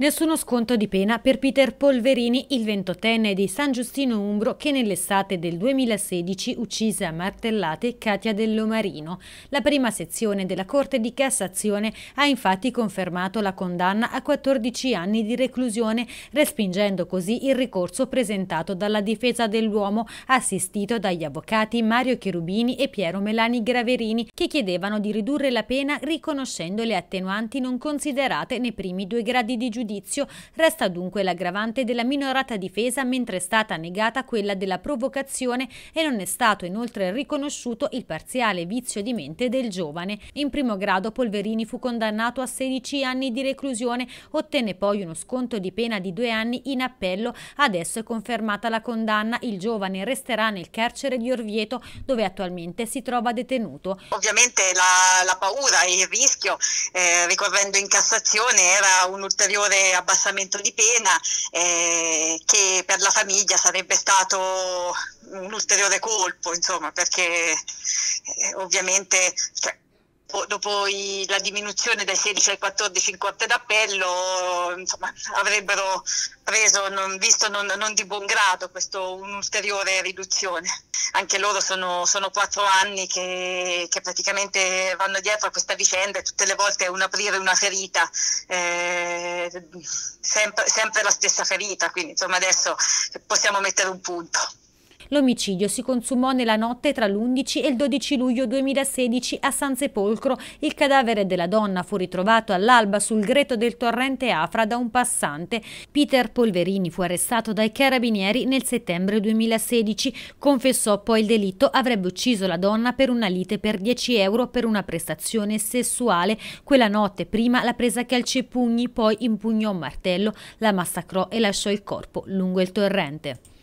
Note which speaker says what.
Speaker 1: Nessuno sconto di pena per Peter Polverini, il ventottenne di San Giustino Umbro che nell'estate del 2016 uccise a martellate Katia Dell'Omarino. La prima sezione della Corte di Cassazione ha infatti confermato la condanna a 14 anni di reclusione, respingendo così il ricorso presentato dalla difesa dell'uomo, assistito dagli avvocati Mario Cherubini e Piero Melani Graverini, che chiedevano di ridurre la pena riconoscendo le attenuanti non considerate nei primi due gradi di giudizio giudizio resta dunque l'aggravante della minorata difesa mentre è stata negata quella della provocazione e non è stato inoltre riconosciuto il parziale vizio di mente del giovane. In primo grado Polverini fu condannato a 16 anni di reclusione, ottenne poi uno sconto di pena di due anni in appello, adesso è confermata la condanna, il giovane resterà nel carcere di Orvieto dove attualmente si trova detenuto. Ovviamente
Speaker 2: la, la paura e il rischio, eh, ricorrendo in Cassazione, era un ulteriore maggiore abbassamento di pena eh, che per la famiglia sarebbe stato un ulteriore colpo, insomma, perché eh, ovviamente cioè, dopo, dopo i, la diminuzione dai 16 ai 14 in Corte d'Appello insomma, avrebbero preso, non, visto non, non, di buon grado questo, un'ulteriore riduzione. Anche loro sono, sono quattro anni che, che, praticamente vanno dietro a questa vicenda e tutte le volte è un aprire una ferita, eh, sempre, sempre la stessa ferita, quindi insomma, adesso possiamo mettere un punto.
Speaker 1: L'omicidio si consumò nella notte tra l'11 e il 12 luglio 2016 a San Sepolcro. Il cadavere della donna fu ritrovato all'alba sul greto del torrente Afra da un passante. Peter Polverini fu arrestato dai carabinieri nel settembre 2016. Confessò poi il delitto, avrebbe ucciso la donna per una lite per 10 euro per una prestazione sessuale. Quella notte prima la presa calci e pugni, poi impugnò un martello, la massacrò e lasciò il corpo lungo il torrente.